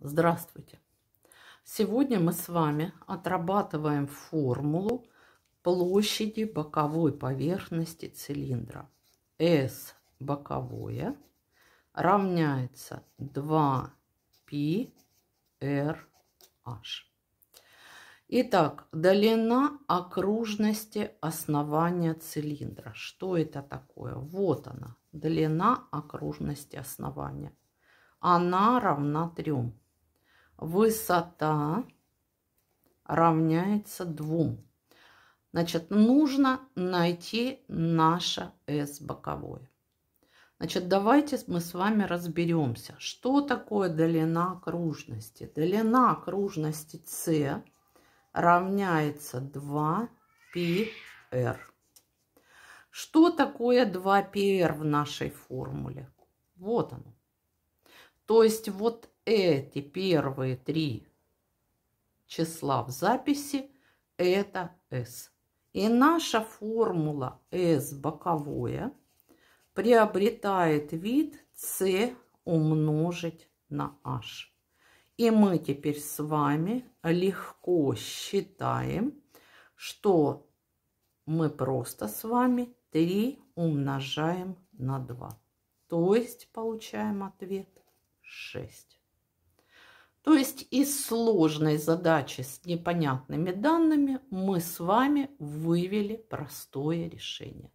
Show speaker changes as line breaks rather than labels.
Здравствуйте! Сегодня мы с вами отрабатываем формулу площади боковой поверхности цилиндра. S боковое равняется 2πrh. Итак, долина окружности основания цилиндра. Что это такое? Вот она, долина окружности основания. Она равна 3 высота равняется двум. Значит, нужно найти наше S боковое. Значит, давайте мы с вами разберемся, что такое длина окружности. Длина окружности С равняется 2πr. Что такое 2πr в нашей формуле? Вот оно. То есть вот эти первые три числа в записи – это S. И наша формула S боковое приобретает вид C умножить на H. И мы теперь с вами легко считаем, что мы просто с вами 3 умножаем на 2. То есть получаем ответ 6. То есть из сложной задачи с непонятными данными мы с вами вывели простое решение.